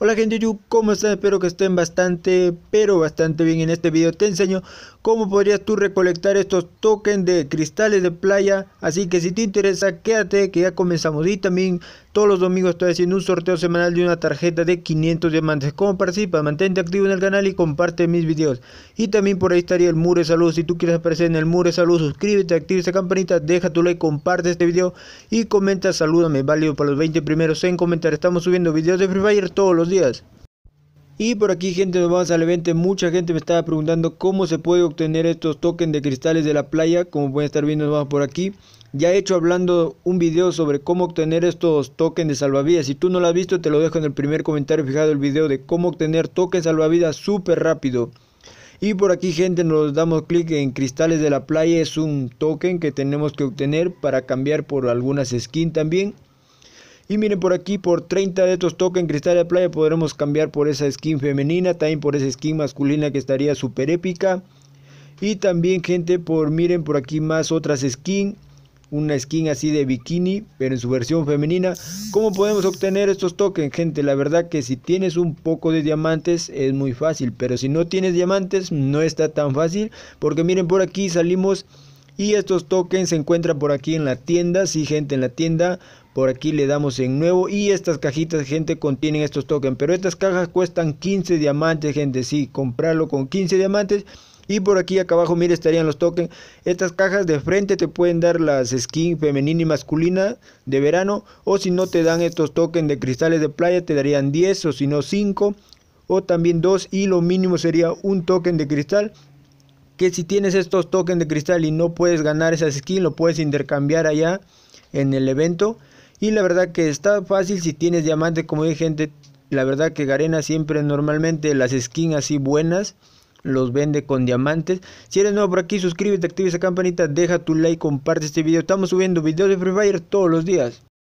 Hola gente YouTube, ¿cómo están? Espero que estén bastante, pero bastante bien. En este video te enseño cómo podrías tú recolectar estos tokens de cristales de playa. Así que si te interesa, quédate que ya comenzamos. Y también todos los domingos estoy haciendo un sorteo semanal de una tarjeta de 500 diamantes. ¿Cómo participa? Mantente activo en el canal y comparte mis videos. Y también por ahí estaría el muro de salud. Si tú quieres aparecer en el muro de salud, suscríbete, activa esa campanita, deja tu like, comparte este video y comenta, salúdame. Válido para los 20 primeros en comentar. Estamos subiendo videos de Free Fire todos los días. Y por aquí gente nos vamos al evento, mucha gente me estaba preguntando cómo se puede obtener estos tokens de cristales de la playa, como pueden estar viendo nos vamos por aquí. Ya he hecho hablando un video sobre cómo obtener estos tokens de salvavidas, si tú no lo has visto te lo dejo en el primer comentario fijado el video de cómo obtener tokens salvavidas súper rápido. Y por aquí gente nos damos clic en cristales de la playa, es un token que tenemos que obtener para cambiar por algunas skins también. Y miren por aquí, por 30 de estos tokens cristal de playa podremos cambiar por esa skin femenina, también por esa skin masculina que estaría súper épica. Y también gente, por miren por aquí más otras skins una skin así de bikini, pero en su versión femenina. ¿Cómo podemos obtener estos tokens, gente? La verdad que si tienes un poco de diamantes es muy fácil, pero si no tienes diamantes no está tan fácil, porque miren por aquí salimos y estos tokens se encuentran por aquí en la tienda. si gente, en la tienda. Por aquí le damos en nuevo. Y estas cajitas, gente, contienen estos tokens. Pero estas cajas cuestan 15 diamantes, gente. Sí, comprarlo con 15 diamantes. Y por aquí acá abajo, mire, estarían los tokens. Estas cajas de frente te pueden dar las skins femenina y masculina de verano. O si no te dan estos tokens de cristales de playa, te darían 10 o si no 5 o también 2 y lo mínimo sería un token de cristal que si tienes estos tokens de cristal y no puedes ganar esas skins, lo puedes intercambiar allá en el evento. Y la verdad que está fácil si tienes diamantes, como dije gente, la verdad que Garena siempre normalmente las skins así buenas los vende con diamantes. Si eres nuevo por aquí, suscríbete, activa esa campanita, deja tu like, comparte este video. Estamos subiendo videos de Free Fire todos los días.